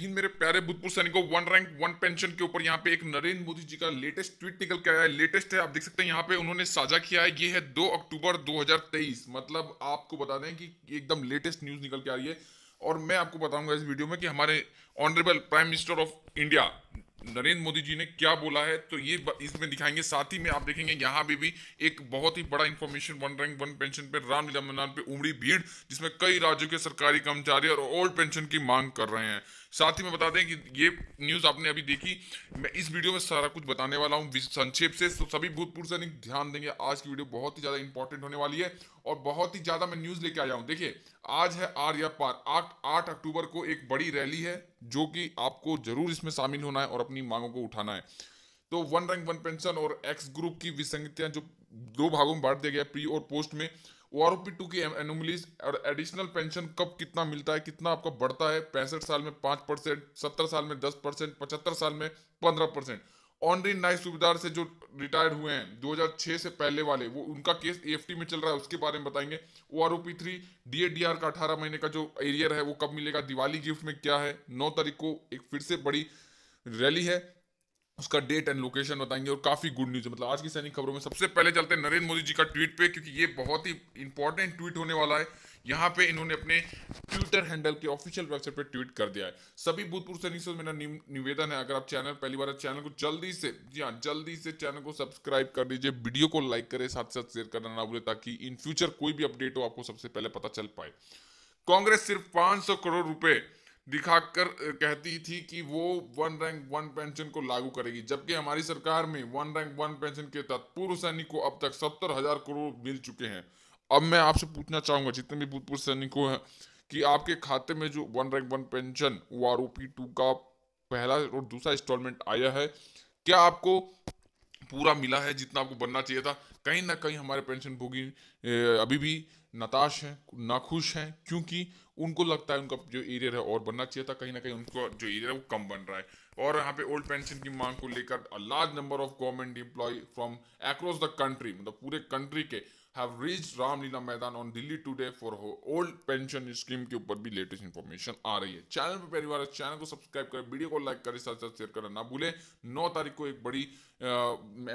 हिंद मेरे प्यारे भूतपूर्व सैनिकों वन रैंक वन पेंशन के ऊपर यहाँ पे एक नरेंद्र मोदी जी का लेटेस्ट ट्वीट निकल के आया है लेटेस्ट है आप देख सकते हैं यहाँ पे उन्होंने साझा किया है ये है 2 अक्टूबर 2023 मतलब आपको बता दें कि एकदम लेटेस्ट न्यूज निकल के आ रही है और मैं आपको बताऊंगा इस वीडियो में कि हमारे honourable prime minister of India Narendra Modi ji ने क्या बोला है तो ये इसमें दिखाएंगे साथ ही में आप देखेंगे यहाँ पे भी, भी एक बहुत ही बड़ा information one rank one pension पे रामलीला मैदान पे उमड़ी भीड़ जिसमें कई राज्यों के सरकारी कर्मचारी और ओल्ड पेंशन की मांग कर रहे हैं साथ ही मैं बता दें कि ये न्यूज़ आपने अभी देखी मैं इस वीडियो में सारा कुछ बताने वाला हूँ संक्षेप से तो सभी भूतपूर्व सैनिक ध्यान देंगे आज की वीडियो बहुत ही ज़्यादा इंपॉर्टेंट होने वाली है और बहुत ही ज़्यादा मैं न्यूज़ लेके आया हूँ देखिये आज है आर या पार आठ आठ अक्टूबर को एक बड़ी रैली है जो कि आपको जरूर इसमें शामिल होना है और अपनी मांगों को उठाना है तो वन रैंक वन पेंशन और एक्स ग्रुप की विसंगतियां जो दो भागों में बांट दिया गया प्री और पोस्ट में ओ टू की एनोमलीज और एडिशनल पेंशन कब कितना मिलता है कितना आपका बढ़ता है पैंसठ साल में पांच परसेंट सत्तर साल में दस परसेंट पचहत्तर साल में पंद्रह परसेंट ऑनरी नाइक सूबेदार से जो रिटायर्ड हुए हैं 2006 से पहले वाले वो उनका केस एएफटी में चल रहा है उसके बारे में बताएंगे O R O P three D A D R का अठारह महीने का जो एरियर है वो कब मिलेगा दिवाली गिफ्ट में क्या है नौ तारीख को एक फिर से बड़ी रैली है उसका डेट एंड लोकेशन बताएंगे और काफी गुड न्यूज है मतलब आज की सैनिक खबरों में सबसे पहले चलते हैं नरेंद्र मोदी जी का ट्वीट पे क्योंकि ये बहुत ही इंपॉर्टेंट ट्वीट होने वाला है यहाँ पे इन्होंने अपने ट्विटर हैंडल के ऑफिशियल वेबसाइट पे ट्वीट कर दिया है सभी भूतपूर्व सैनिक से मेरा निवेदन है अगर आप चैनल पहली बार चैनल को जल्दी से जी हाँ जल्दी से चैनल को सब्सक्राइब कर दीजिए वीडियो को लाइक करें साथ साथ शेयर करना ना भूलें ताकि इन फ्यूचर कोई भी अपडेट हो आपको सबसे पहले पता चल पाए कांग्रेस सिर्फ 500 करोड़ रुपए दिखाकर कहती थी कि वो वन रैंक वन पेंशन को लागू करेगी जबकि हमारी सरकार में वन रैंक वन पेंशन के तहत पूर्व सैनिक को अब तक सत्तर हजार करोड़ मिल चुके हैं अब मैं आपसे पूछना चाहूंगा जितने भी भूतपूर्व सैनिकों हैं कि आपके खाते में जो one rank one pension O R O P two का पहला और दूसरा इंस्टॉलमेंट आया है क्या आपको पूरा मिला है जितना आपको बनना चाहिए था कहीं ना कहीं हमारे पेंशन भोगी अभी भी नताश हैं नाखुश हैं क्योंकि उनको लगता है उनका जो एरियर है और बनना चाहिए था कहीं ना कहीं उनका जो एरियर है वो कम बन रहा है और यहाँ पे ओल्ड पेंशन की मांग को लेकर a large number of government employ from across the country मतलब पूरे कंट्री के have reach Ramlila Maidan on Delhi today for old pension scheme के ऊपर भी लेटेस्ट इन्फॉर्मेशन आ रही है चैनल पर परिवार चैनल को सब्सक्राइब करें वीडियो को लाइक करें साथ साथ शेयर करें ना भूलें नौ तारीख को एक बड़ी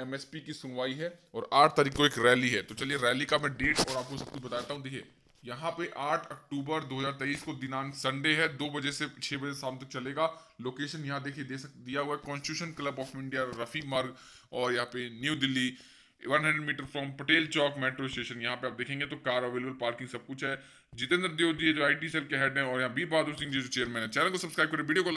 एमएसपी की सुनवाई है और आठ तारीख को एक रैली है तो चलिए रैली का मैं डेट और आपको सब कुछ बताता हूँ देखिए यहाँ पे 8 अक्टूबर 2023 को दिनांक संडे है दो बजे से छह बजे शाम तक चलेगा लोकेशन यहाँ देखिए दे सक दिया हुआ है constitution club of India Rafi Marg और यहाँ पे new Delhi 100 metre from Patel Chowk metro station यहाँ पे आप देखेंगे तो कार अवेलेबल पार्किंग सब कुछ है जितेंद्र देव जी जो आई सेल के हेड है और यहाँ बी बहादुर सिंह जी जो चेयरमैन है चैनल को सब्सक्राइब करें वीडियो को